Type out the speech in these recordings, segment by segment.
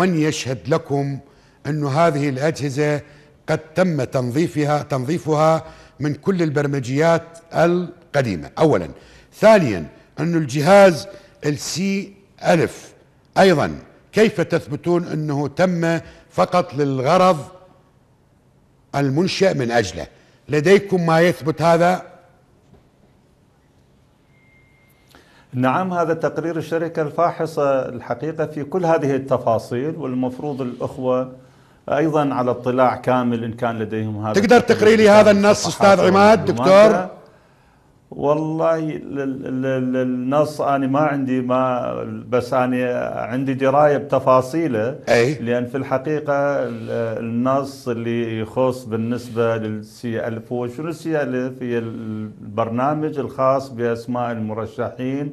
من يشهد لكم أن هذه الأجهزة قد تم تنظيفها تنظيفها من كل البرمجيات القديمة أولا ثانيا أن الجهاز السي ألف أيضا كيف تثبتون أنه تم فقط للغرض المنشأ من أجله لديكم ما يثبت هذا نعم هذا تقرير الشركة الفاحصة الحقيقة في كل هذه التفاصيل والمفروض الأخوة أيضا على اطلاع كامل إن كان لديهم هذا تقدر تقري لي هذا النص أستاذ عماد دكتور والله النص انا ما عندي ما بس انا عندي درايه بتفاصيله أي؟ لان في الحقيقه النص اللي يخص بالنسبه للسي الف هو شنو السي الف هي البرنامج الخاص باسماء المرشحين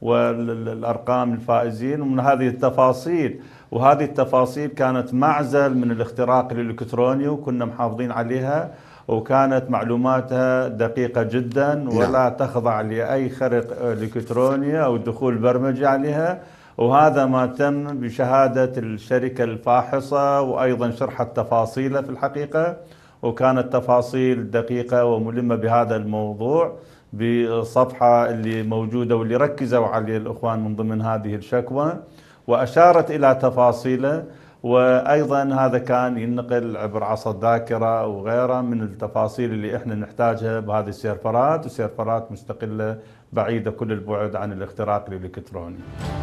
والارقام الفائزين ومن هذه التفاصيل وهذه التفاصيل كانت معزل من الاختراق الالكتروني وكنا محافظين عليها وكانت معلوماتها دقيقة جدا نعم. ولا نعم. تخضع لأي خرق إلكتروني أو دخول برمجي عليها وهذا ما تم بشهادة الشركة الفاحصة وأيضا شرحت تفاصيله في الحقيقة وكانت تفاصيل دقيقة وملمة بهذا الموضوع بصفحة اللي موجودة واللي ركزوا عليه الإخوان من ضمن هذه الشكوى وأشارت إلى تفاصيله وايضا هذا كان ينقل عبر عصا الذاكره وغيره من التفاصيل اللي احنا نحتاجها بهذه السيرفرات السيرفرات مستقله بعيده كل البعد عن الاختراق الالكتروني.